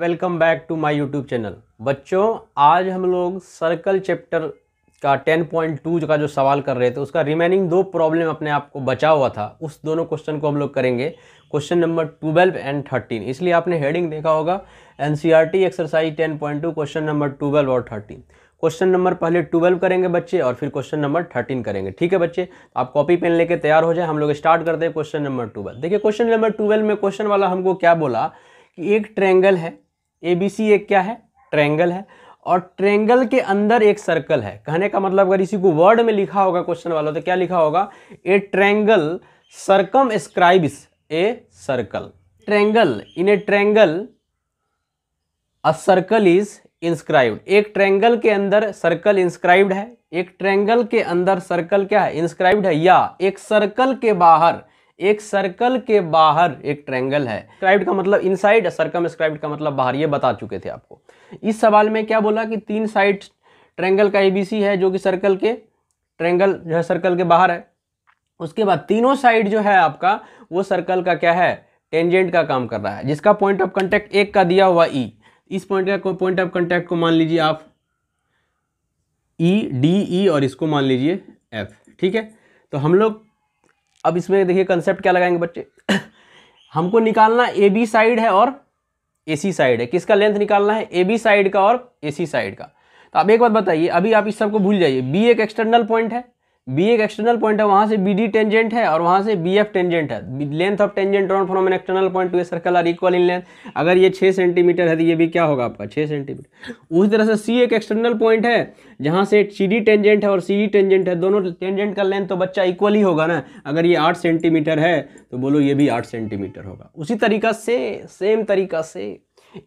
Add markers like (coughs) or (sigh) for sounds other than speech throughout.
Welcome back to my YouTube channel बच्चों आज हम लोग सर्कल चैप्टर का 10.2 का जो सवाल कर रहे थे उसका रिमेनिंग दो प्रॉब्लम अपने आप को बचा हुआ था उस दोनों क्वेश्चन को हम लोग करेंगे क्वेश्चन नंबर 12 एंड 13 इसलिए आपने हेडिंग देखा होगा एनसीईआरटी एक्सरसाइज 10.2 क्वेश्चन नंबर 12 और 13 क्वेश्चन नंबर पहले ट्वेल्व करेंगे बच्चे और फिर क्वेश्चन नंबर थर्टीन करेंगे ठीक है बच्चे आप कॉपी पेन लेके तैयार हो जाए हम लोग स्टार्ट करते हैं क्वेश्चन नंबर ट्वेल्व देखिए क्वेश्चन नंबर ट्वेल्व में क्वेश्चन वाला हमको क्या बोला कि एक ट्रेंगल है ए बी सी एक क्या है ट्रेंगल है और ट्रेंगल के अंदर एक सर्कल है कहने का मतलब अगर इसी को वर्ड में लिखा होगा क्वेश्चन वाला तो क्या लिखा होगा a triangle circumscribes a circle triangle in a triangle a circle is inscribed एक ट्रेंगल के अंदर सर्कल इंस्क्राइब्ड है एक ट्रेंगल के अंदर सर्कल क्या है इंस्क्राइब्ड है या एक सर्कल के बाहर एक सर्कल के बाहर एक ट्रेंगल है स्क्राइब्ड का मतलब इनसाइड सर्कम स्क्राइब्ड का मतलब बाहर ये बता चुके थे आपको इस सवाल में क्या बोला कि तीन साइड ट्रेंगल का एबीसी है जो कि सर्कल के ट्रेंगल जो है सर्कल के बाहर है उसके बाद तीनों साइड जो है आपका वो सर्कल का क्या है टेंजेंट का काम कर रहा है जिसका पॉइंट ऑफ कंटेक्ट एक का दिया हुआ ई e। इस पॉइंट का पॉइंट ऑफ कंटेक्ट को मान लीजिए आप ई डी ई और इसको मान लीजिए एफ ठीक है तो हम लोग अब इसमें देखिए कंसेप्ट क्या लगाएंगे बच्चे (coughs) हमको निकालना ए बी साइड है और ए सी साइड है किसका लेंथ निकालना है ए बी साइड का और ए सी साइड का तो अब एक बात बताइए अभी आप इस सबको भूल जाइए बी एक एक्सटर्नल पॉइंट है बी एक एक्सटर्नल पॉइंट है वहां से बी डी टेंजेंट है और वहां से बी एफ टेंजेंट है length of tangent drawn from an external point to a circle are equal in length अगर ये छः सेंटीमीटर है तो ये भी क्या होगा आपका छः सेंटीमीटर उसी तरह से सी एक एक्सटर्नल पॉइंट है जहाँ से सी डी टेंजेंट है और सी डी टेंजेंट है दोनों टेंजेंट का लेंथ तो बच्चा इक्वल ही होगा ना अगर ये आठ सेंटीमीटर है तो बोलो ये भी आठ सेंटीमीटर होगा उसी तरीका से सेम तरीका से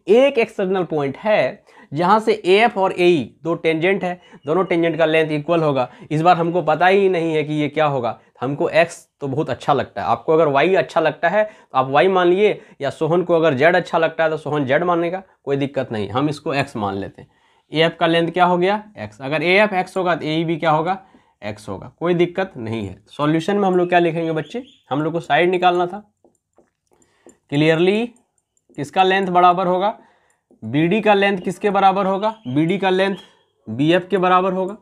एक एक्सटर्नल पॉइंट है जहाँ से ए एफ और ए ई e, दो टेंजेंट है दोनों टेंजेंट का लेंथ इक्वल होगा इस बार हमको पता ही नहीं है कि ये क्या होगा हमको एक्स तो बहुत अच्छा लगता है आपको अगर वाई अच्छा लगता है तो आप वाई मान लिए या सोहन को अगर जेड अच्छा लगता है तो सोहन जेड का कोई दिक्कत नहीं हम इसको एक्स मान लेते हैं ए एफ का लेंथ क्या हो गया एक्स अगर ए एफ एक्स होगा तो ए ई e भी क्या होगा एक्स होगा कोई दिक्कत नहीं है सॉल्यूशन में हम लोग क्या लिखेंगे बच्चे हम लोग को साइड निकालना था क्लियरली किसका लेंथ बराबर होगा बी डी का लेंथ किसके बराबर होगा बी डी का लेंथ बी एफ के बराबर होगा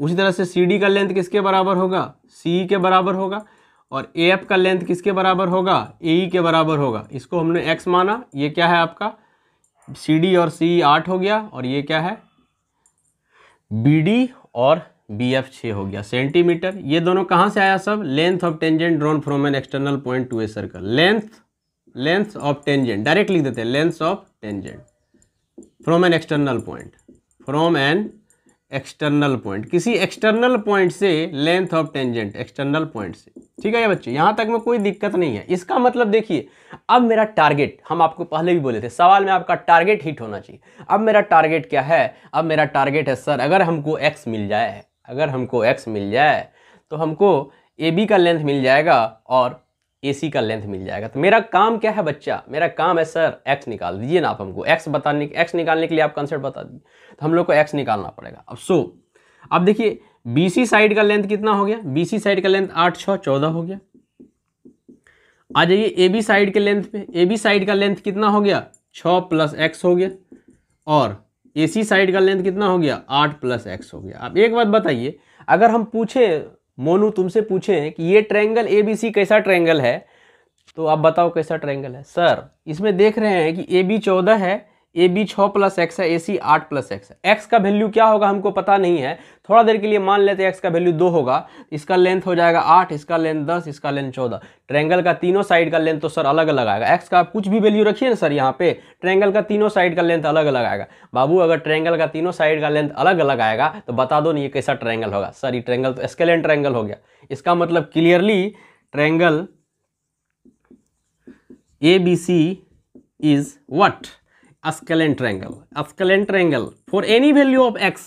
उसी तरह से सी डी का लेंथ किसके बराबर होगा सी e के बराबर होगा और ए एफ का लेंथ किसके बराबर होगा ए e के बराबर होगा इसको हमने एक्स माना ये क्या है आपका सी डी और सी e आठ हो गया और ये क्या है बी डी और बी एफ छः हो गया सेंटीमीटर ये दोनों कहाँ से आया सब length of tangent drawn from an external point to a circle length length of tangent direct लिख देते हैं length of tangent from an external point from an external point किसी एक्सटर्नल पॉइंट से length of tangent external point से ठीक है ये बच्चे यहाँ तक में कोई दिक्कत नहीं है इसका मतलब देखिए अब मेरा टारगेट हम आपको पहले भी बोले थे सवाल में आपका टारगेट हिट होना चाहिए अब मेरा टारगेट क्या है अब मेरा टारगेट है सर अगर हमको एक्स मिल जाए अगर हमको एक्स मिल जाए तो हमको ए बी का लेंथ मिल जाएगा और एसी का लेंथ मिल जाएगा तो मेरा काम क्या है बच्चा मेरा काम है सर एक्स निकाल दीजिए ना आप हमको एक्स बताने एक्स निकालने के लिए आप कंसेप्ट बता दीजिए तो हम लोग को एक्स निकालना पड़ेगा अब सो अब देखिए बीसी साइड का लेंथ कितना हो गया बीसी साइड का लेंथ आठ छः चौदह हो गया आ जाइए ए बी साइड के लेंथ पे ए बी साइड का लेंथ कितना हो गया छः प्लस एक्स हो गया और ए सी साइड का लेंथ कितना हो गया आठ प्लस एक्स हो गया अब एक बात बताइए अगर हम पूछें मोनू तुमसे पूछे हैं कि ये ट्रायंगल ए बी सी कैसा ट्रायंगल है तो आप बताओ कैसा ट्रायंगल है सर इसमें देख रहे हैं कि ए बी चौदह है ए बी छः प्लस एक्स है ए सी आठ प्लस एक्स है एक्स का वैल्यू क्या होगा हमको पता नहीं है थोड़ा देर के लिए मान लेते हैं एक्स का वैल्यू दो होगा इसका लेंथ हो जाएगा आठ इसका लेंथ दस इसका लेंथ चौदह ट्रैंगल का तीनों साइड का लेंथ तो सर अलग अलग आएगा एक्स का आप कुछ भी वैल्यू रखिए ना सर यहाँ पे ट्रैंगल का तीनों साइड का लेंथ अलग अलग आएगा बाबू अगर ट्रैंगल का तीनों साइड का लेंथ अलग अलग आएगा तो बता दो नहीं ये कैसा ट्रैंगल होगा सर ये ट्रैंगल तो स्केलेंट ट्रैंगल हो गया इसका मतलब clearly triangle A B C is what scalene triangle scalene triangle for any value of x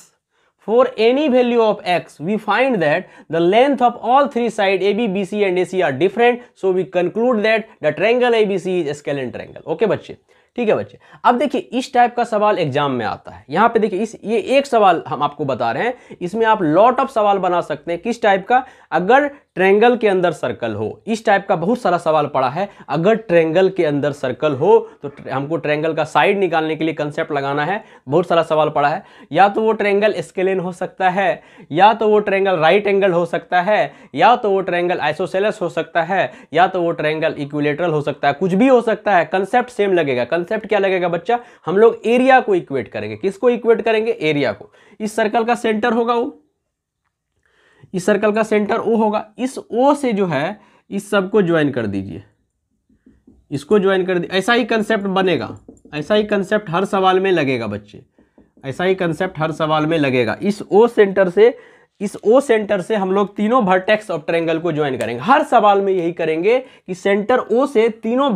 for any value of x we find that the length of all three side A B B C and A C are different so we conclude that the triangle A B C is scalene triangle okay बच्चे ठीक है बच्चे अब देखिए इस type का सवाल exam में आता है यहाँ पे देखिए इस ये एक सवाल हम आपको बता रहे हैं इसमें आप लॉट ऑफ सवाल बना सकते हैं किस टाइप का अगर ट्रेंगल के अंदर सर्कल हो इस टाइप का बहुत सारा सवाल पड़ा है अगर ट्रेंगल के अंदर सर्कल हो तो हमको ट्रेंगल का साइड निकालने के लिए कंसेप्ट लगाना है बहुत सारा सवाल पड़ा है या तो वो ट्रेंगल स्केलेन हो सकता है या तो वो ट्रेंगल राइट एंगल हो सकता है या तो वो ट्रेंगल आइसोसेलस हो सकता है या तो वो ट्रेंगल इक्विलेटरल हो सकता है कुछ भी हो सकता है कंसेप्ट सेम लगेगा कंसेप्ट क्या लगेगा बच्चा हम लोग एरिया को इक्वेट करेंगे किसको इक्वेट करेंगे एरिया को इस सर्कल का सेंटर होगा वो इस सर्कल का सेंटर ओ होगा इस ओ से जो है इस सब को ज्वाइन कर दीजिए इसको ज्वाइन कर दी ऐसा ही कंसेप्ट बनेगा ऐसा ही कंसेप्ट हर सवाल में लगेगा बच्चे ऐसा ही कंसेप्ट हर सवाल में लगेगा इस ओ सेंटर से इस ओ सेंटर से हम लोग तीनों भर्टेक्स ऑफ ट्रेंगल को ज्वाइन करेंगे हर सवाल में यही करेंगे कि सेंटर ओ से तीनों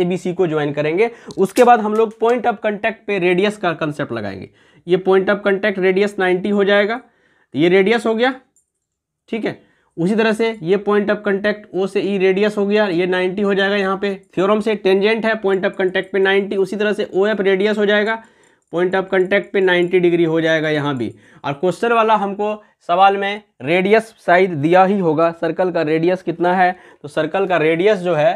ए बी सी को ज्वाइन करेंगे उसके बाद हम लोग पॉइंट ऑफ कंटेक्ट पे रेडियस का कंसेप्ट लगाएंगे ये point of contact radius ninety हो जाएगा ये रेडियस हो गया ठीक है उसी तरह से ये पॉइंट ऑफ कंटेक्ट ओ से ई e रेडियस हो गया ये 90 हो जाएगा यहाँ पे थ्योरम से टेंजेंट है पॉइंट ऑफ कंटेक्ट पे 90 उसी तरह से ओ एफ रेडियस हो जाएगा पॉइंट ऑफ कंटेक्ट पे 90 डिग्री हो जाएगा यहाँ भी और क्वेश्चन वाला हमको सवाल में रेडियस शायद दिया ही होगा सर्कल का रेडियस कितना है तो सर्कल का रेडियस जो है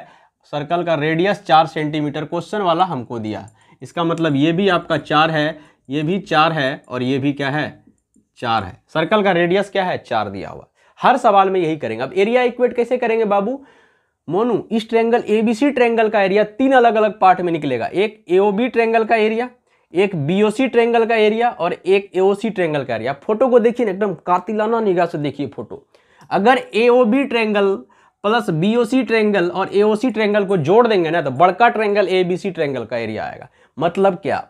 सर्कल का रेडियस चार सेंटीमीटर क्वेश्चन वाला हमको दिया इसका मतलब ये भी आपका चार है ये भी चार है और ये भी क्या है चार है सर्कल का रेडियस क्या है चार दिया हुआ हर सवाल में यही करेंगे अब एरिया इक्वेट कैसे करेंगे बाबू मोनू इस ट्रेंगल सी ट्रेंगल का एरिया तीन अलग अलग पार्ट में निकलेगा एक एओबी ट्रेंगल का एरिया एक सी ट्रेंगल का एरिया और एक एओसी ट्रेंगल का एरिया फोटो को देखिए ना एकदम कातिलाना निगाह से देखिए फोटो अगर B triangle plus C triangle और एओसी ट्रेंगल को जोड़ देंगे ना तो बड़का ट्रेंगल सी ट्रेंगल का एरिया आएगा मतलब क्या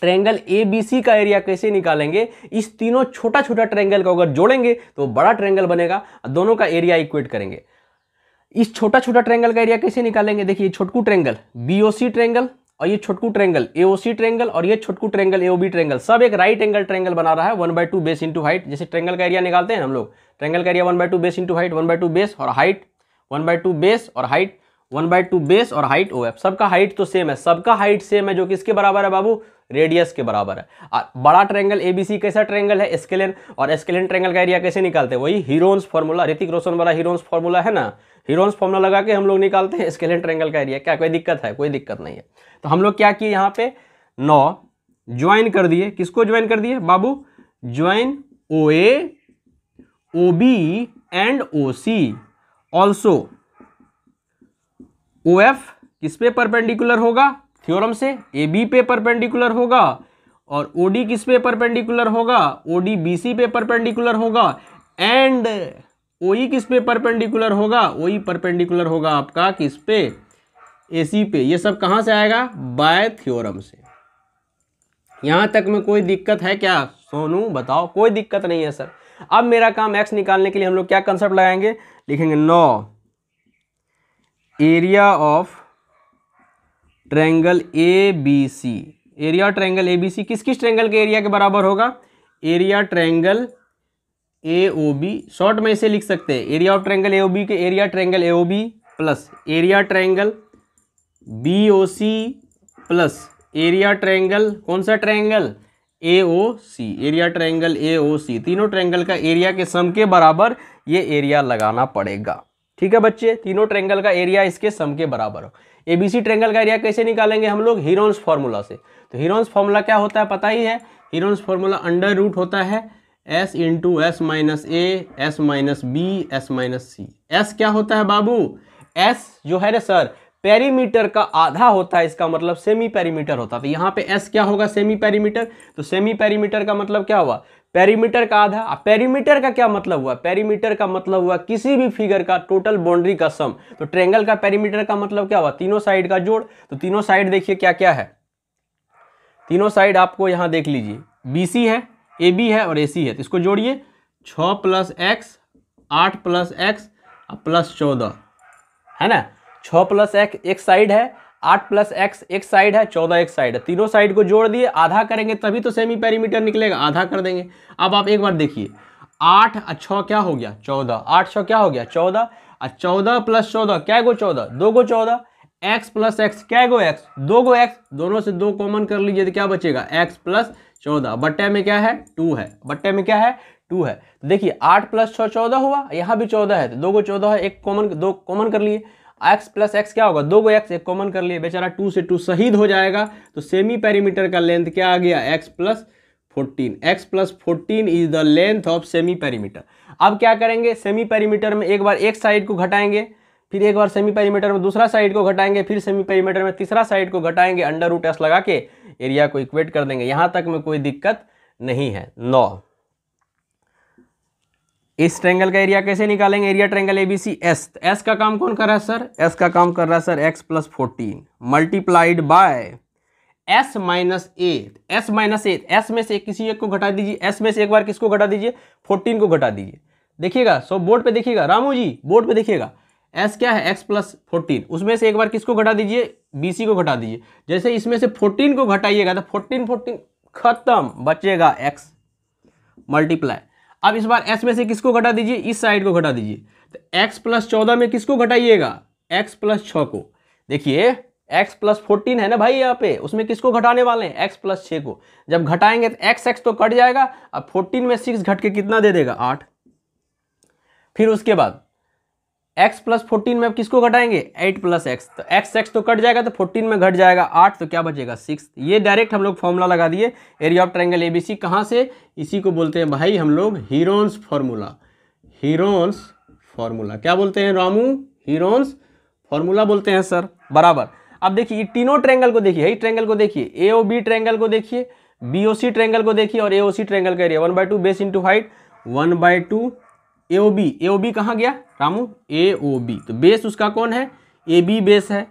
ट्रेंगल ए बी सी का एरिया कैसे निकालेंगे इस तीनों छोटा छोटा ट्रेंगल को अगर जोड़ेंगे तो बड़ा ट्रेंगल बनेगा दोनों का एरिया इक्वेट करेंगे इस छोटा छोटा ट्रेंगल का एरिया कैसे निकालेंगे देखिए छोटकू ट्रायंगल बीओसी ट्रेंगल और ये छोटकू ट्रेंगल एओसी ट्रेंगल और ये छोटकू ट्रेंगल ए बी ट्रेंगल सब एक राइट एंगल ट्रेंगल बना रहा है one by two base into height जैसे ट्रेंगल का एरिया निकालते हैं हम लोग ट्रेंगल का area one by two base into height one by two base और height one by two base और height one by two base और हाइट ओ एफ सबका हाइट तो सेम है सबका हाइट सेम है जो किसके बराबर है बाबू रेडियस के बराबर है बड़ा ट्रेंगल ए बी सी कैसा ट्रेंगल है स्केलेन और स्केलेन ट्रेंगल का एरिया कैसे निकालते हैं वही हीरोन्स फॉर्मूला ऋतिक रोशन वाला हीरोन्स फॉर्मूला है ना हीरोन्स फॉर्मूला लगा के हम लोग निकालते हैं स्केलेन ट्रेंगल का एरिया क्या कोई दिक्कत है कोई दिक्कत नहीं है तो हम लोग क्या किए यहाँ पे नौ ज्वाइन कर दिए किसको ज्वाइन कर दिए बाबू join O A O B and O C also O F किस पे परपेंडिकुलर होगा थ्योरम से ए बी पे परपेंडिकुलर होगा और ओ डी किस पे परपेंडिकुलर होगा ओ डी बी सी पे परपेंडिकुलर होगा एंड ओ ई किस पे परपेंडिकुलर होगा ओ ई परपेंडिकुलर होगा आपका किस पे ए सी पे ये सब कहाँ से आएगा बाय थ्योरम से यहाँ तक में कोई दिक्कत है क्या सोनू बताओ कोई दिक्कत नहीं है सर अब मेरा काम एक्स निकालने के लिए हम लोग क्या कंसेप्ट लगाएंगे लिखेंगे now area of triangle A B C area triangle A B C किस किस ट्रैंगल के एरिया के बराबर होगा area triangle A O B short में इसे लिख सकते हैं area of triangle A O B के area triangle A O B plus area triangle B O C plus area triangle कौन सा triangle A O C area triangle A O C तीनों triangle का एरिया के सम के बराबर ये area लगाना पड़ेगा ठीक है बच्चे तीनों ट्रैंगल का एरिया इसके सम के बराबर हो एबीसी ट्रेंगल का एरिया कैसे निकालेंगे हम लोग हीरोन्स फार्मूला से तो हीरोन्स फार्मूला क्या होता है पता ही है हीरोन्स फार्मूला अंडर रूट होता है S into S minus A S minus B S minus C S क्या होता है बाबू एस जो है ना सर पेरीमीटर का आधा होता है इसका मतलब सेमी पेरीमीटर होता है तो यहाँ पे एस क्या होगा सेमी पेरीमीटर तो सेमी पेरीमीटर का मतलब क्या हुआ पेरीमीटर का आधा पेरीमीटर का क्या मतलब हुआ पेरीमीटर का मतलब हुआ किसी भी फिगर का टोटल बाउंड्री का सम तो ट्रेंगल का पेरीमीटर का मतलब क्या हुआ तीनों साइड का जोड़ तो तीनों साइड देखिए क्या क्या है तीनों साइड आपको यहां देख लीजिए बी है ए बी है और ए सी है तो इसको जोड़िए छ प्लस एक्स आठ प्लस एक्स प्लस चौदह है ना छ प्लस एक्स एक साइड है आठ प्लस एक्स एक साइड है चौदह एक साइड है तीनों साइड को जोड़ दिए आधा करेंगे तभी तो सेमी पेरीमीटर निकलेगा आधा कर देंगे अब आप एक बार देखिए आठ छः अच्छा, क्या हो गया चौदह आठ छः क्या हो गया चौदह और चौदह प्लस चौदह क्या गो चौदह दो गो चौदह एक्स प्लस एक्स क्या गो एक्स दो गो एक्स दोनों से दो कॉमन कर लीजिए तो क्या बचेगा एक्स प्लस चौदह बट्टे में क्या है टू है बट्टे में क्या है टू है देखिए आठ प्लस छः चौदह हुआ यहाँ भी चौदह है तो दो गो चौदह है एक कॉमन दो कॉमन कर लिए एक्स प्लस एक्स क्या होगा दो गो एक्स एक कॉमन कर लिए बेचारा टू से टू शहीद हो जाएगा तो सेमी पेरीमीटर का लेंथ क्या आ गया x plus fourteen x plus fourteen is the length of semi perimeter अब क्या करेंगे सेमी पेरीमीटर में एक बार एक साइड को घटाएंगे फिर एक बार सेमी पेरीमीटर में दूसरा साइड को घटाएंगे फिर सेमी पेरीमीटर में तीसरा साइड को घटाएंगे अंडर रूट एस लगा के एरिया को इक्वेट कर देंगे यहाँ तक में कोई दिक्कत नहीं है नौ इस ट्रेंगल का एरिया कैसे निकालेंगे area triangle ABC S S का काम कौन कर रहा है सर एस का काम कर रहा है sir x plus fourteen multiplied by S minus eight S minus eight S में से किसी एक को घटा दीजिए एस में से एक बार किसको घटा दीजिए फोर्टीन को घटा दीजिए देखिएगा सो बोर्ड पे देखिएगा रामू जी बोर्ड पे देखिएगा एस क्या है एक्स प्लस फोर्टीन उसमें से एक बार किसको घटा दीजिए सी को घटा दीजिए जैसे इसमें से फोर्टीन को घटाइएगा तो फोर्टीन फोर्टीन खत्म बचेगा एक्स मल्टीप्लाई अब इस बार एस में से किसको घटा दीजिए इस साइड को घटा दीजिए तो एक्स प्लस चौदह में किसको घटाइएगा एक्स प्लस छः को देखिए एक्स प्लस फोर्टीन है ना भाई यहाँ पे उसमें किसको घटाने वाले हैं एक्स प्लस छः को जब घटाएंगे तो एक्स एक्स तो कट जाएगा अब फोर्टीन में सिक्स घट के कितना दे देगा आठ फिर उसके बाद एक्स प्लस फोर्टीन में किसको घटाएंगे एट प्लस एक्स तो एक्स एक्स तो कट जाएगा तो फोर्टीन में घट जाएगा आठ तो क्या बचेगा सिक्स ये डायरेक्ट हम लोग फॉर्मूला लगा दिए एरिया ऑफ ट्रायंगल सी कहाँ से इसी को बोलते हैं भाई हम लोग हीरोन्स फॉर्मूला हीरोन्स फॉर्मूला क्या बोलते हैं रामू हीरोन्स फॉर्मूला बोलते हैं सर बराबर अब देखिए तीनों ट्रैंगल को देखिए यही ट्रैंगल को देखिए ए ओ बी ट्रैंगल को देखिए बी ओ सी ट्रैंगल को देखिए और ए ओ सी ट्रैंगल का area one by two base into height one by two A O B A O B कहाँ गया रामू ए ओ बी तो बेस उसका कौन है ए बी बेस है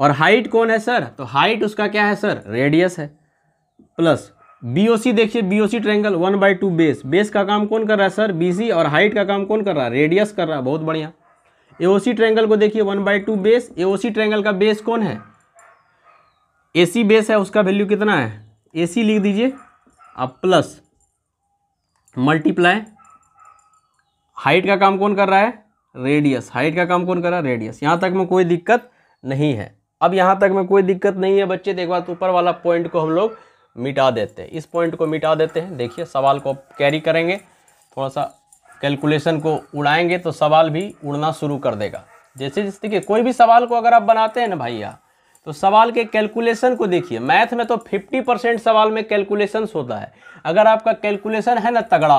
और हाइट कौन है सर तो हाइट उसका क्या है सर रेडियस है प्लस बी ओ सी देखिए B O C triangle one by two base base का काम कौन कर रहा है सर बी सी और हाइट का काम कौन कर रहा है रेडियस कर रहा है बहुत बढ़िया ए ओ सी ट्रैंगल को देखिए one by two base A O C triangle का बेस कौन है ए सी बेस है उसका वैल्यू कितना है ए सी लिख दीजिए अब प्लस मल्टीप्लाई हाइट का काम कौन कर रहा है रेडियस हाइट का काम कौन कर रहा है रेडियस यहाँ तक में कोई दिक्कत नहीं है अब यहाँ तक में कोई दिक्कत नहीं है बच्चे देखो तो ऊपर वाला पॉइंट को हम लोग मिटा देते हैं इस पॉइंट को मिटा देते हैं देखिए सवाल को कैरी करेंगे थोड़ा सा कैलकुलेशन को उड़ाएंगे तो सवाल भी उड़ना शुरू कर देगा जैसे जैसे देखिए कोई भी सवाल को अगर आप बनाते हैं ना भैया तो सवाल के कैलकुलेशन को देखिए मैथ में तो 50 परसेंट सवाल में कैलकुलेशंस होता है अगर आपका कैलकुलेशन है ना तगड़ा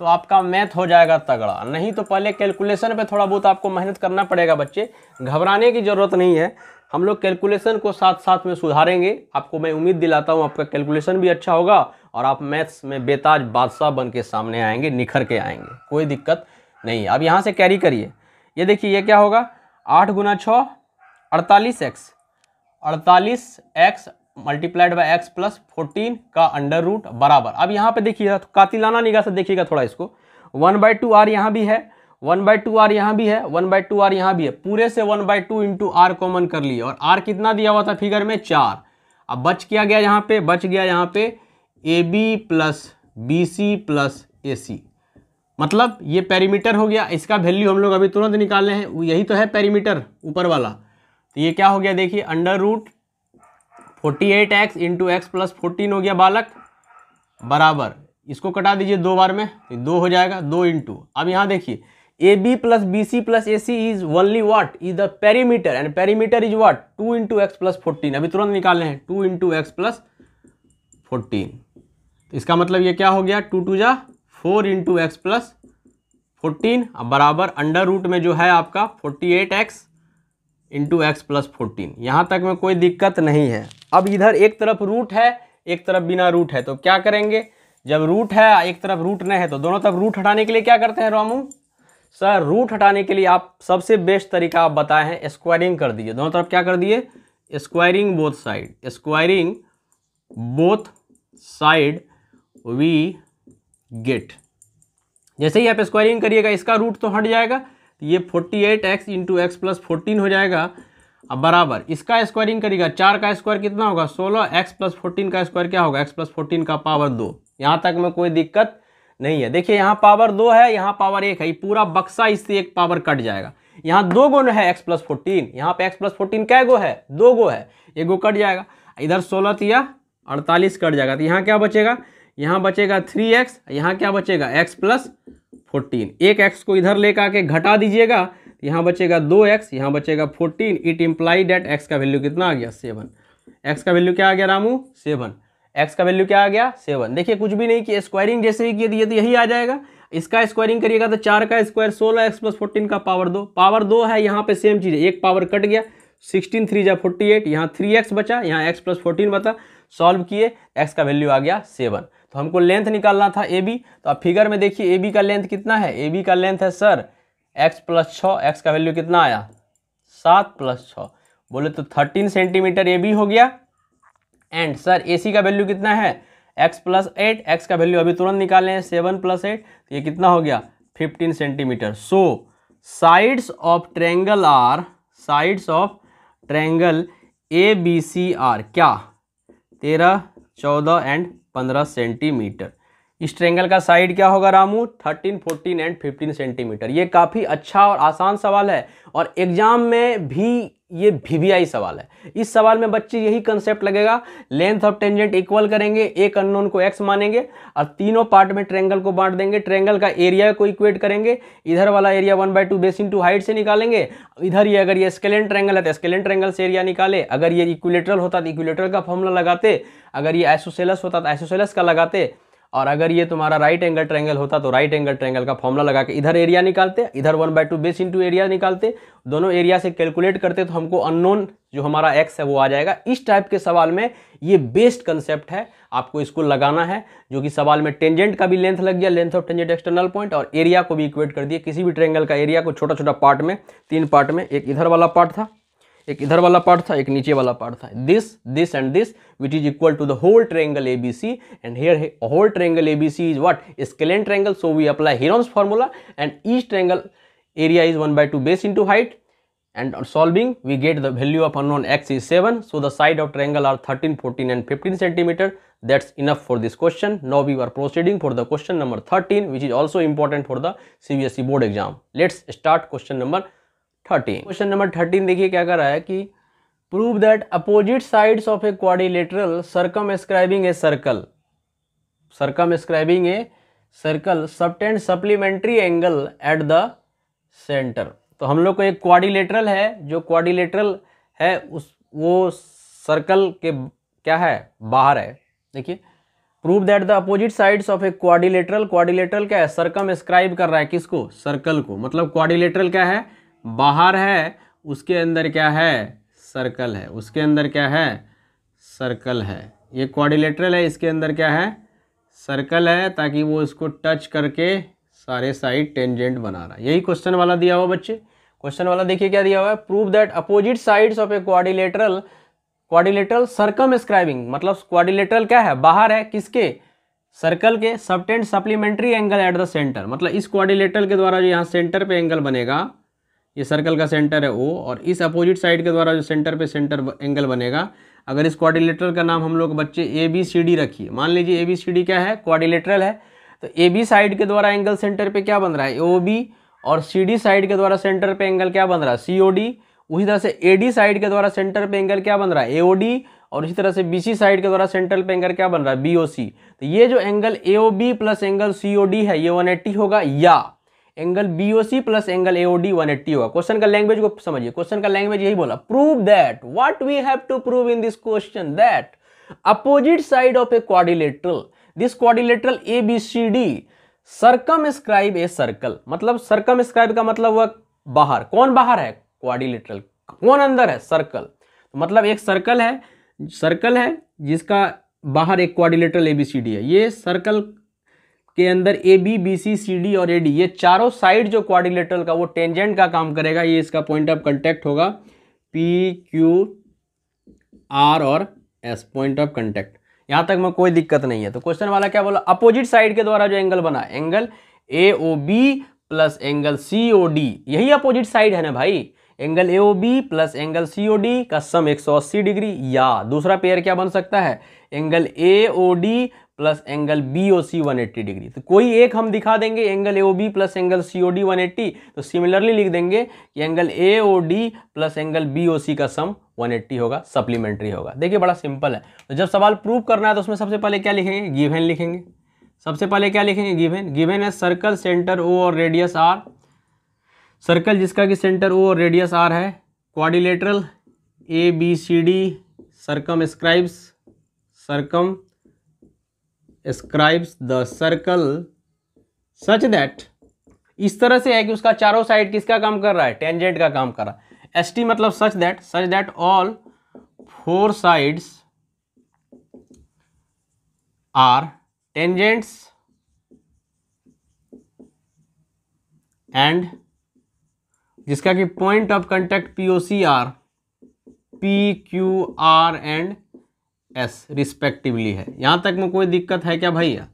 तो आपका मैथ हो जाएगा तगड़ा नहीं तो पहले कैलकुलेशन पे थोड़ा बहुत आपको मेहनत करना पड़ेगा बच्चे घबराने की ज़रूरत नहीं है हम लोग कैलकुलेशन को साथ साथ में सुधारेंगे आपको मैं उम्मीद दिलाता हूँ आपका कैलकुलेशन भी अच्छा होगा और आप मैथ्स में बेताज बादशाह बन के सामने आएंगे निखर के आएंगे कोई दिक्कत नहीं अब यहाँ से कैरी करिए ये देखिए ये क्या होगा आठ गुना छः अड़तालीस एक्स अड़तालीस x multiplied by x plus fourteen का अंडर रूट बराबर अब यहाँ पे देखिएगा तो कातिलाना निगाह से देखिएगा थोड़ा इसको वन बाई टू आर यहाँ भी है वन बाई टू आर यहाँ भी है वन बाई टू आर यहाँ भी है पूरे से one by two into R common कर लिए और आर कितना दिया हुआ था फिगर में चार अब बच किया गया यहाँ पे बच गया यहाँ पे A B plus B C plus A C मतलब ये पेरीमीटर हो गया इसका वैल्यू हम लोग अभी तुरंत निकाल रहे हैं यही तो है पेरीमीटर ऊपर वाला तो ये क्या हो गया देखिए under root forty eight x into x plus fourteen हो गया बालक बराबर इसको कटा दीजिए दो बार में तो दो हो जाएगा दो इंटू अब यहाँ देखिए A B plus B C plus A C is only what is the perimeter and perimeter is what two into x plus fourteen अभी तुरंत निकालने हैं two into x plus fourteen इसका मतलब ये क्या हो गया टू टू जा four into x plus fourteen अब बराबर अंडर रूट में जो है आपका forty eight x into x plus fourteen यहाँ तक में कोई दिक्कत नहीं है अब इधर एक तरफ रूट है एक तरफ बिना रूट है तो क्या करेंगे जब रूट है एक तरफ रूट नहीं है तो दोनों तरफ रूट हटाने के लिए क्या करते हैं रामू सर रूट हटाने के लिए आप सबसे बेस्ट तरीका आप बताए हैं स्क्वायरिंग कर दीजिए दोनों तरफ क्या कर दिए squaring both side squaring both side we get जैसे ही आप स्क्वायरिंग करिएगा इसका रूट तो हट जाएगा ये forty eight x into x plus fourteen हो जाएगा अब बराबर इसका स्क्वायरिंग करेगा चार का स्क्वायर कितना होगा सोलह एक्स प्लस फोर्टीन का स्क्वायर क्या होगा एक्स प्लस फोर्टीन का पावर दो यहाँ तक में कोई दिक्कत नहीं है देखिए यहाँ पावर दो है यहाँ पावर एक है ये पूरा बक्सा इससे एक पावर कट जाएगा यहाँ दो गो है एक्स प्लस फोर्टीन यहाँ पे एक्स प्लस फोर्टीन कै गो है दो गो है एक गो कट जाएगा इधर सोलह तिया अड़तालीस कट जाएगा तो यहाँ क्या बचेगा यहाँ बचेगा थ्री एक्स यहाँ क्या बचेगा एक्स प्लस फोर्टीन एक एक्स को इधर लेकर के घटा दीजिएगा यहाँ बचेगा दो एक्स यहाँ बचेगा fourteen it imply that x का वैल्यू कितना आ गया सेवन एक्स का वैल्यू क्या आ गया रामू सेवन एक्स का वैल्यू क्या आ गया सेवन देखिए कुछ भी नहीं किया स्क्वायरिंग जैसे ही किए दिए तो, तो यही आ जाएगा इसका स्क्वायरिंग करिएगा तो चार का स्क्वायर सोलह एक्स प्लस फोर्टीन का पावर दो पावर दो है यहाँ पे सेम चीज़ है एक पावर कट गया सिक्सटीन थ्री जा फोर्टी एट यहाँ थ्री एक्स बचा यहाँ एक्स प्लस फोर्टीन बचा सॉल्व किए एक्स का वैल्यू आ गया सेवन तो हमको लेंथ निकालना था ए बी तो आप फिगर में देखिए ए बी का लेंथ कितना है ए बी का लेंथ है सर एक्स प्लस छः एक्स का वैल्यू कितना आया सात प्लस छः बोले तो थर्टीन सेंटीमीटर ये भी हो गया एंड सर ए सी का वैल्यू कितना है एक्स प्लस एट एक्स का वैल्यू अभी तुरंत निकालें सेवन प्लस एट तो ये कितना हो गया fifteen centimetre so sides of triangle are sides of triangle A B C are क्या तेरह चौदह एंड पंद्रह सेंटीमीटर इस ट्रेंगल का साइड क्या होगा रामू 13, 14 एंड 15 सेंटीमीटर ये काफ़ी अच्छा और आसान सवाल है और एग्जाम में भी ये वी सवाल है इस सवाल में बच्चे यही कंसेप्ट लगेगा लेंथ ऑफ टेंजेंट इक्वल करेंगे एक अननोन को एक्स मानेंगे और तीनों पार्ट में ट्रेंगल को बांट देंगे ट्रेंगल का एरिया को इक्वेट करेंगे इधर वाला area one by two base into height से निकालेंगे इधर ये अगर ये स्केलेंट ट्रेंगल है तो स्केलेंट ट्रेंगल से एरिया निकाले अगर ये इक्विलेटरल होता तो इक्विलेटरल का फॉर्मूला लगाते अगर ये एसोसेलस होता तो एसोसेलस का लगाते और अगर ये तुम्हारा राइट एंगल ट्रैंगल होता तो राइट एंगल ट्रैंगल का फॉर्मूला लगा के इधर एरिया निकालते इधर one by two base into area निकालते दोनों एरिया से कैलकुलेट करते तो हमको अननोन जो हमारा एक्स है वो आ जाएगा इस टाइप के सवाल में ये बेस्ट कंसेप्ट है आपको इसको लगाना है जो कि सवाल में टेंजेंट का भी लेंथ लग गया length of tangent external point और एरिया को भी इक्वेट कर दिया किसी भी ट्रेंगल का एरिया को छोटा छोटा पार्ट में तीन पार्ट में एक इधर वाला पार्ट था एक इधर वाला पार्ट था एक नीचे वाला पार्ट था this this and this which is equal to the whole triangle A B C and here whole triangle A B C is what scalene triangle so we apply Heron's formula and each triangle area is one by two base into height and solving we get the value of unknown x is seven so the side of triangle are thirteen fourteen and fifteen centimetre that's enough for this question no we are proceeding for the question number thirteen which is also important for the C B S E board exam let's start question number thirteen question number thirteen देखिए क्या कर रहा है कि prove that opposite sides of a quadrilateral circumscribing a circle circumscribing a circle subtend supplementary angle at the centre तो हम लोग को एक क्वारिलेटरल है जो क्वारिलेटरल है उस वो सर्कल के क्या है बाहर है देखिए prove that the opposite sides of a quadrilateral quadrilateral क्या है सर्कम एस्क्राइब कर रहा है किसको सर्कल को मतलब क्वारिलेटरल क्या है बाहर है उसके अंदर क्या है सर्कल है उसके अंदर क्या है सर्कल है ये क्वाड्रिलेटरल है इसके अंदर क्या है सर्कल है ताकि वो इसको टच करके सारे साइड टेंजेंट बना रहा है यही क्वेश्चन वाला दिया हुआ बच्चे क्वेश्चन वाला देखिए क्या दिया हुआ है prove that opposite sides of a quadrilateral quadrilateral circumscribing मतलब क्वाड्रिलेटरल क्या है बाहर है किसके सर्कल के subtend supplementary angle at the centre मतलब इस क्वाड्रिलेटरल के द्वारा जो यहाँ सेंटर पे एंगल बनेगा ये सर्कल का सेंटर है ओ और इस अपोजिट साइड के द्वारा जो सेंटर पे सेंटर एंगल बनेगा अगर इस क्वाड्रिलेटरल का नाम हम लोग बच्चे ए बी सी डी रखिए मान लीजिए ए बी सी डी क्या है क्वाड्रिलेटरल है तो ए बी साइड के द्वारा एंगल सेंटर पे क्या बन रहा है ओ बी और सी डी साइड के द्वारा सेंटर पे एंगल क्या बन रहा है सी ओ डी उसी तरह से ए डी साइड के द्वारा सेंटर पे एंगल क्या बन रहा है ए ओ डी और इसी तरह से बी सी साइड के द्वारा सेंटर पे एंगल क्या बन रहा है बी ओ सी तो ये जो angle A O B plus angle C O D है ये वन एट्टी होगा या angle B O C plus angle A OD one eighty होगा क्वेश्चन का लैंग्वेज को समझिए क्वेश्चन का लैंग्वेज यही बोला prove that what we have to prove in this question that opposite side of a quadrilateral this quadrilateral A B C D circumscribe a circle मतलब circumscribe का मतलब हुआ बाहर कौन बाहर है क्वारिलेटरल कौन अंदर है सर्कल तो मतलब एक सर्कल है सर्कल है जिसका बाहर एक quadrilateral A B C D है ये सर्कल के अंदर A B B C C D और ए डी ये चारों साइड जो क्वारिलेटरल का वो टेंजेंट का काम करेगा ये इसका point of contact P Q Q आर और एस पॉइंट ऑफ कंटेक्ट यहाँ तक में कोई दिक्कत नहीं है तो क्वेश्चन वाला क्या बोला अपोजिट साइड के द्वारा जो एंगल बना angle A O B plus angle C O D यही अपोजिट साइड है ना भाई angle A O B plus angle C O D का सम 180 डिग्री या दूसरा पेयर क्या बन सकता है angle A O D plus angle B O C one eighty degree तो कोई एक हम दिखा देंगे angle A O B plus angle C O D one eighty तो सिमिलरली लिख देंगे कि angle A O D plus angle B O C का सम 180 होगा सप्लीमेंट्री होगा देखिए बड़ा सिंपल है तो जब सवाल प्रूव करना है तो उसमें सबसे पहले क्या लिखेंगे गिवेन लिखेंगे सबसे पहले क्या लिखेंगे गिवेन गिवेन है सर्कल सेंटर ओ और रेडियस आर सर्कल जिसका कि सेंटर ओ और रेडियस आर है quadrilateral A B C D circumscribes circumscribes the circle such that इस तरह से है कि उसका चारों साइड किसका काम कर रहा है टेंजेंट का काम कर रहा है एस टी मतलब such that such that all four sides are tangents and जिसका कि point of contact P O C R P Q R and S respectively है यहाँ तक में कोई दिक्कत है क्या भैया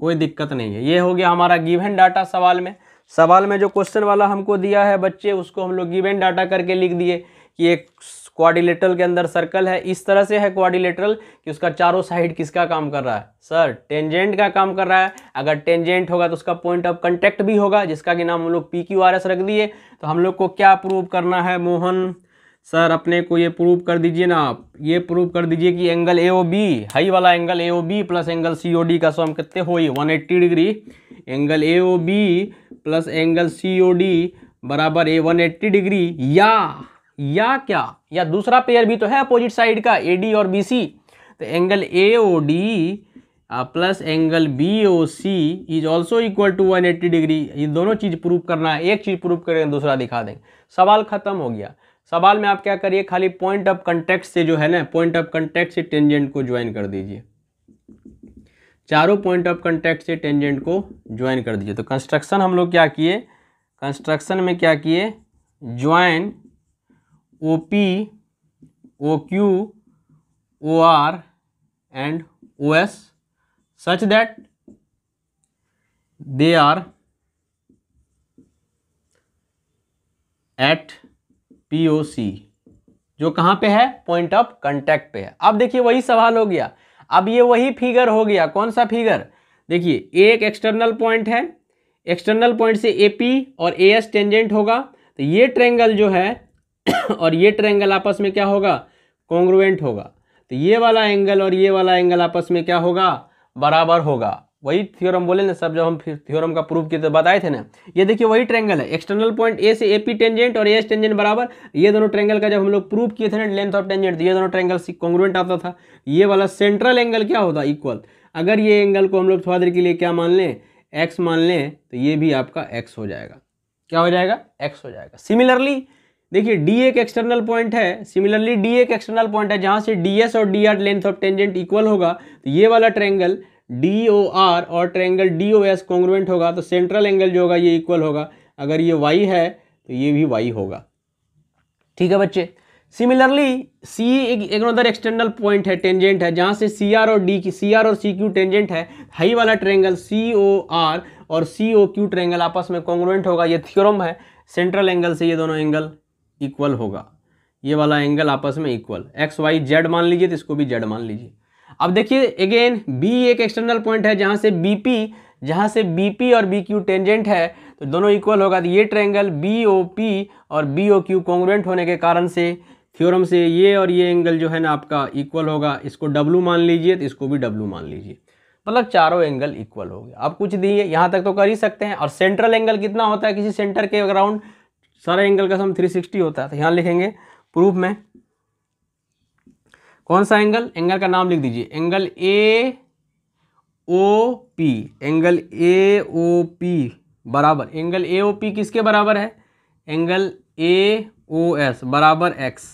कोई दिक्कत नहीं है ये हो गया हमारा गिवन डाटा सवाल में सवाल में जो क्वेश्चन वाला हमको दिया है बच्चे उसको हम लोग गिवन डाटा करके लिख दिए कि एक क्वाडिलेटरल के अंदर सर्कल है इस तरह से है क्वाडिलेटरल कि उसका चारों साइड किसका काम कर रहा है सर टेंजेंट का काम कर रहा है अगर टेंजेंट होगा तो उसका पॉइंट ऑफ कंटेक्ट भी होगा जिसका कि नाम हम लोग पी क्यू आर एस रख दिए तो हम लोग को क्या प्रूव करना है मोहन सर अपने को ये प्रूव कर दीजिए ना आप ये प्रूव कर दीजिए कि एंगल ए ओ बी हाई वाला angle A O B plus angle C O D का सो हम कितने हो ये one eighty degree angle A O B plus angle C O D बराबर ए वन एट्टी डिग्री या या क्या या दूसरा पेयर भी तो है अपोजिट साइड का ए डी और बी सी तो angle A O D plus angle B O C is also equal to one eighty degree ये दोनों चीज़ प्रूफ करना है एक चीज़ प्रूफ करेंगे दूसरा दिखा देंगे सवाल ख़त्म हो गया सवाल में आप क्या करिए खाली पॉइंट ऑफ कंटेक्ट से जो है ना पॉइंट ऑफ कंटेक्ट से टेंजेंट को ज्वाइन कर दीजिए चारों पॉइंट ऑफ कंटेक्ट से टेंजेंट को ज्वाइन कर दीजिए तो कंस्ट्रक्शन हम लोग क्या किए कंस्ट्रक्शन में क्या किए join O P O Q O R and O such that they are at P O C जो कहाँ पे है पॉइंट ऑफ कॉन्टैक्ट पे है अब देखिए वही सवाल हो गया अब ये वही फिगर हो गया कौन सा फिगर देखिए एक एक्सटर्नल पॉइंट है एक्सटर्नल पॉइंट से ए पी और ए एस टेंजेंट होगा तो ये ट्रेंगल जो है (coughs) और ये ट्रायंगल आपस में क्या होगा कॉन्ग्रुवेंट होगा तो ये वाला एंगल और ये वाला एंगल आपस में क्या होगा बराबर होगा वही थ्योरम बोले ना सब जब हम थ्योरम का प्रूफ किए तो बताए थे ना ये देखिए वही ट्रेंगल है एक्सटर्नल पॉइंट ए से ए पी टेंजेंट और ए एस टेंजेंट बराबर ये दोनों ट्रेंगल का जब हम लोग प्रूफ किए थे ना लेंथ ऑफ टेंजेंट ये दोनों ट्रेंगल कॉन्ग्रुवेंट आता था ये वाला सेंट्रल एंगल क्या होता इक्वल अगर ये एंगल को हम लोग थोड़ा देर के लिए क्या मान लें एक्स मान लें तो ये भी आपका एक्स हो जाएगा क्या हो जाएगा एक्स हो जाएगा सिमिलरली देखिए डी एक एक्सटर्नल पॉइंट है सिमिलरली डी एक एक्सटर्नल पॉइंट है जहाँ से डी एस और D R length of tangent equal होगा तो ये वाला ट्रेंगल डी ओ आर और triangle D O S congruent होगा तो सेंट्रल एंगल जो होगा ये इक्वल होगा अगर ये वाई है तो ये भी वाई होगा ठीक है बच्चे सिमिलरली सी एक एक एक्सटर्नल पॉइंट है टेंजेंट है जहाँ से सी आर और डी की सी आर और सी क्यू टेंजेंट है हाई वाला ट्रेंगल सी ओ आर और सी ओ क्यू ट्रेंगल आपस में कॉन्ग्रुवेंट होगा ये थियोरम है सेंट्रल एंगल से ये दोनों एंगल इक्वल होगा ये वाला एंगल आपस में इक्वल एक्स वाई जेड मान लीजिए तो इसको भी जेड मान लीजिए अब देखिए अगेन बी एक एक्सटर्नल पॉइंट है जहाँ से बी पी जहाँ से बी पी और बी क्यू टेंजेंट है तो दोनों इक्वल होगा तो ये ट्रैंगल बी ओ पी और बी ओ क्यू कॉन्ग्रेंट होने के कारण से थ्योरम से ये और ये एंगल जो है ना आपका इक्वल होगा इसको डब्लू मान लीजिए तो इसको भी डब्लू मान लीजिए मतलब चारों एंगल इक्वल हो गया आप कुछ दिए यहाँ तक तो कर ही सकते हैं और सेंट्रल एंगल कितना होता है किसी सेंटर के अराउंड सारा एंगल का सम 360 होता है तो यहाँ लिखेंगे प्रूफ में कौन सा एंगल एंगल का नाम लिख दीजिए angle A O P angle A O P बराबर एंगल ए ओ पी किसके बराबर है एंगल ए ओ एस बराबर एक्स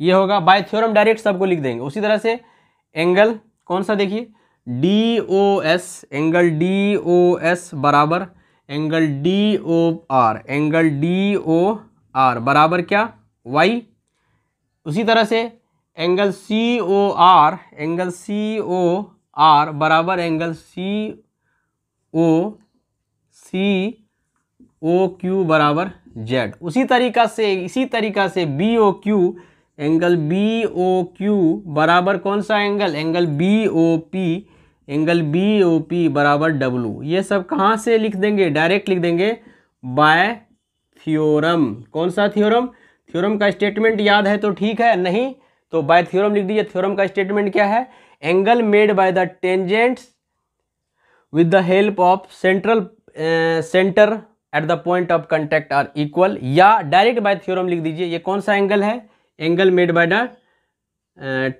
ये होगा बाय थ्योरम डायरेक्ट सबको लिख देंगे उसी तरह से एंगल कौन सा देखिए D O S angle D O S बराबर angle D O R angle D O R बराबर क्या वाई उसी तरह से angle C O R angle C O R बराबर angle C O C O Q बराबर जेड उसी तरीका से इसी तरीका से B O Q angle B O Q बराबर कौन सा angle angle B O P angle B O P बराबर डब्लू ये सब कहाँ से लिख देंगे डायरेक्ट लिख देंगे बाय थ्योरम कौन सा थ्योरम थ्योरम का स्टेटमेंट याद है तो ठीक है नहीं तो बाय थ्योरम लिख दीजिए थ्योरम का स्टेटमेंट क्या है angle made by the tangents with the help of central centre at the point of contact are equal या डायरेक्ट बाय थ्योरम लिख दीजिए ये कौन सा एंगल है angle made by the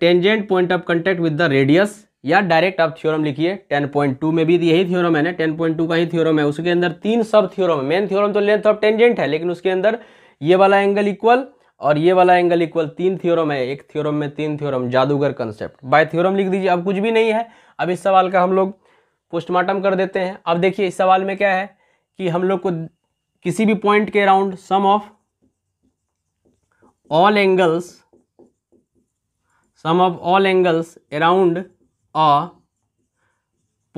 tangent point of contact with the radius या direct आप theorem लिखिए 10.2 में भी यही थ्योरम है ना 10.2 का ही थ्योरम है उसके अंदर तीन सब थ्योरम मेन थ्योरम तो लेंथ ऑफ टेंजेंट है लेकिन उसके अंदर ये वाला एंगल इक्वल और ये वाला एंगल इक्वल तीन थ्योरम है एक थ्योरम में तीन थ्योरम जादूगर कंसेप्ट बाय थ्योरम लिख दीजिए अब कुछ भी नहीं है अब इस सवाल का हम लोग पोस्टमार्टम कर देते हैं अब देखिए इस सवाल में क्या है कि हम लोग को किसी भी पॉइंट के around sum of all angles sum of all angles around a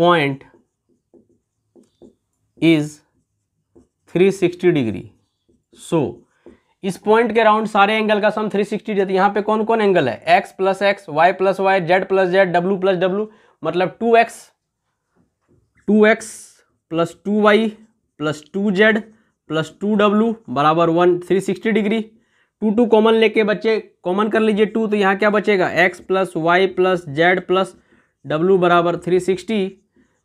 point is 360 degree so इस पॉइंट के अराउंड सारे एंगल का सम 360 देते यहाँ पे कौन कौन एंगल है x plus X Y plus Y Z plus Z W plus W मतलब 2x 2x plus two Y plus two Z plus two W बराबर one three sixty degree two two common लेके बच्चे common कर लीजिए to तो यहाँ क्या बचेगा x plus Y plus Z plus W बराबर थ्री सिक्सटी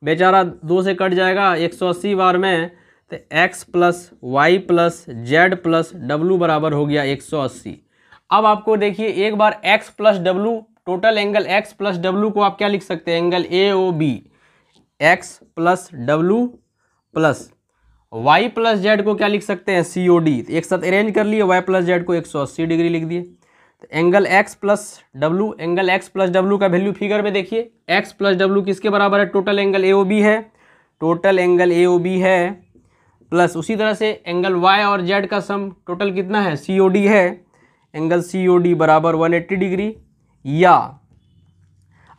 बेचारा दो से कट जाएगा एक सौ अस्सी बार में तो x plus Y plus Z plus W बराबर हो गया एक सौ अस्सी अब आपको देखिए एक बार x plus W total angle x plus W को आप क्या लिख सकते हैं angle A O B X plus W plus Y plus Z को क्या लिख सकते हैं सी ओ डी एक साथ अरेंज कर लिए वाई प्लस जेड को एक सौ अस्सी डिग्री लिख दिए तो angle X plus W angle X plus W का वैल्यू फिगर में देखिए एक्स प्लस डब्लू किसके बराबर है total angle A O B है total angle A O B है प्लस उसी तरह से एंगल वाई और जेड का सम टोटल कितना है सी ओ डी है एंगल सी ओ डी बराबर वन एट्टी डिग्री या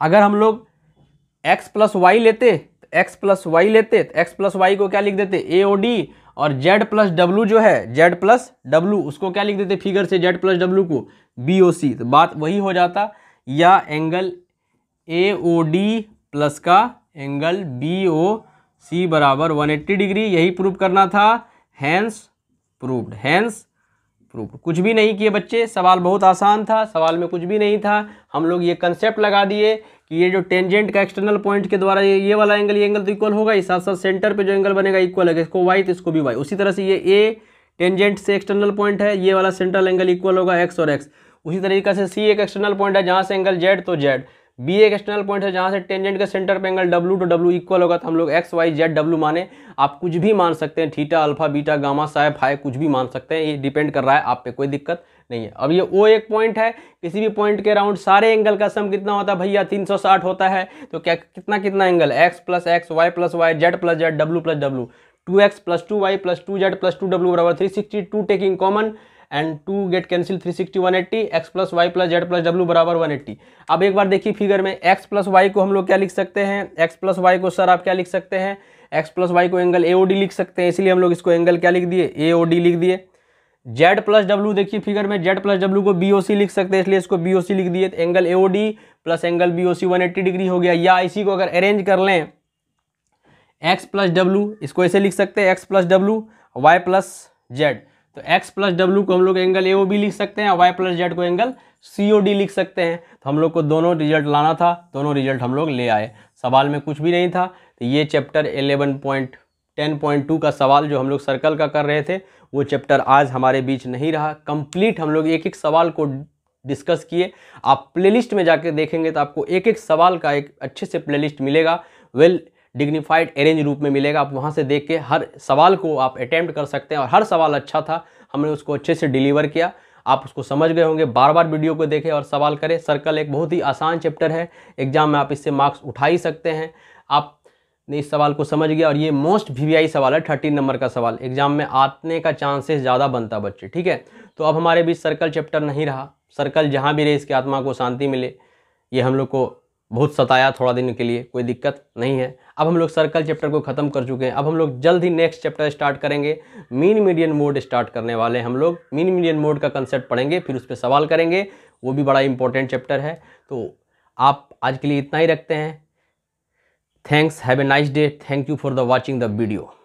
अगर हम लोग एक्स प्लस वाई लेते तो एक्स प्लस वाई लेते तो एक्स प्लस वाई को क्या लिख देते ए ओ डी और जेड प्लस डब्लू जो है जेड प्लस डब्लू उसको क्या लिख देते फिगर से जेड प्लस डब्लू को बी ओ सी तो बात वही हो जाता या angle A O D plus का एंगल बी ओ सी बराबर 180 डिग्री यही प्रूव करना था हैंस प्रूव्ड हैंस प्रूफ कुछ भी नहीं किए बच्चे सवाल बहुत आसान था सवाल में कुछ भी नहीं था हम लोग ये कंसेप्ट लगा दिए कि ये जो टेंजेंट का एक्सटर्नल पॉइंट के द्वारा ये ये वाला एंगल ये एंगल तो इक्वल होगा ही साथ साथ सेंटर पे जो एंगल बनेगा इक्वल है इसको वाई तो इसको भी वाई उसी तरह से ये ए टेंजेंट से एक्सटर्नल पॉइंट है ये वाला सेंट्रल एंगल इक्वल होगा एक्स और एक्स उसी तरीके से सी एक एक्सटर्नल पॉइंट है जहाँ से एंगल जेड तो जेड बी एक एक्सटर्नल पॉइंट है जहाँ से टेंजेंट के सेंटर पे angle W two W equal होगा तो हम लोग एक्स वाई जेड डब्लू माने आप कुछ भी मान सकते हैं theta alpha beta gamma psi phi कुछ भी मान सकते हैं ये डिपेंड कर रहा है आप पे कोई दिक्कत नहीं है अब ये ओ एक पॉइंट है किसी भी पॉइंट के अराउंड सारे एंगल का सम कितना होता है भैया 360 होता है तो क्या कितना कितना angle X plus X Y plus Y Z plus Z W plus W two X plus two Y plus two Z plus two W बराबर three sixty two taking common and two get cancel three sixty one eighty X plus Y plus Z plus W बराबर one eighty अब एक बार देखिए figure में x plus Y को हम लोग क्या लिख सकते हैं एक्स प्लस वाई को सर आप क्या लिख सकते हैं एक्स प्लस वाई को एंगल ए ओ डी लिख सकते हैं इसलिए हम लोग इसको एंगल क्या लिख दिए ए ओ डी लिख दिए जेड प्लस डब्ल्यू देखिए फिगर में जेड प्लस डब्ल्यू को बी ओ सी लिख सकते हैं इसलिए इसको बी ओ सी लिख दिए angle A O D plus angle B O C one eighty degree हो गया या इसी को अगर अरेंज कर लें एक्स प्लस डब्ल्यू इसको ऐसे लिख सकते हैं X plus W Y plus Z तो x प्लस डब्ल्यू को हम लोग एंगल ए ओ बी लिख सकते हैं y प्लस जेड को एंगल सी ओ डी लिख सकते हैं तो हम लोग को दोनों रिजल्ट लाना था दोनों रिजल्ट हम लोग ले आए सवाल में कुछ भी नहीं था तो ये chapter eleven point ten point two का सवाल जो हम लोग सर्कल का कर रहे थे वो चैप्टर आज हमारे बीच नहीं रहा कंप्लीट हम लोग एक एक सवाल को डिस्कस किए आप प्लेलिस्ट में जाकर देखेंगे तो आपको एक एक सवाल का एक अच्छे से प्लेलिस्ट मिलेगा वेल well, डिग्निफाइड अरेंज रूप में मिलेगा आप वहाँ से देख के हर सवाल को आप अटैम्प्ट कर सकते हैं और हर सवाल अच्छा था हमने उसको अच्छे से डिलीवर किया आप उसको समझ गए होंगे बार बार वीडियो को देखें और सवाल करें सर्कल एक बहुत ही आसान चैप्टर है एग्जाम में आप इससे मार्क्स उठा ही सकते हैं आप ने इस सवाल को समझ गया और ये मोस्ट वी सवाल है थर्टीन नंबर का सवाल एग्जाम में आने का चांसेस ज़्यादा बनता बच्चे ठीक है तो अब हमारे बीच सर्कल चैप्टर नहीं रहा सर्कल जहाँ भी रहे इसकी आत्मा को शांति मिले ये हम लोग को बहुत सताया थोड़ा दिन के लिए कोई दिक्कत नहीं है अब हम लोग सर्कल चैप्टर को ख़त्म कर चुके हैं अब हम लोग जल्द ही नेक्स्ट चैप्टर स्टार्ट करेंगे मीन मीडियन मोड स्टार्ट करने वाले हम लोग मीन मीडियन मोड का कंसेप्ट पढ़ेंगे फिर उस पर सवाल करेंगे वो भी बड़ा इंपॉर्टेंट चैप्टर है तो आप आज के लिए इतना ही रखते हैं thanks have a nice day thank you for the watching the video